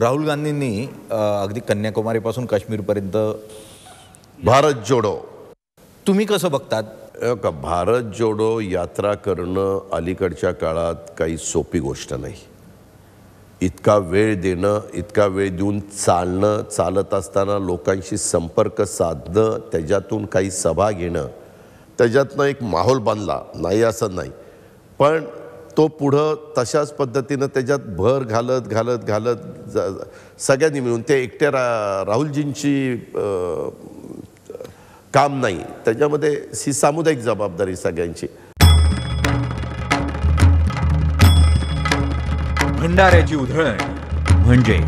राहुल गांधींनी अगदी कन्याकुमारीपासून काश्मीरपर्यंत भारत जोडो तुम्ही कसं बघतात का भारत जोडो यात्रा करणं अलीकडच्या काळात काही सोपी गोष्ट नाही इतका वेळ देणं इतका वेळ देऊन चालणं चालत असताना लोकांशी संपर्क साधणं त्याच्यातून काही सभा घेणं त्याच्यातनं एक माहोल बांधला नाही असं नाही पण तो पुढं तशाच पद्धतीनं त्याच्यात भर घालत घालत घालत सगळ्यांनी मिळून ते एकट्या रा राहुलजींची काम नाही त्याच्यामध्ये ही सामुदायिक जबाबदारी सगळ्यांची भंडाऱ्याची उधळण म्हणजे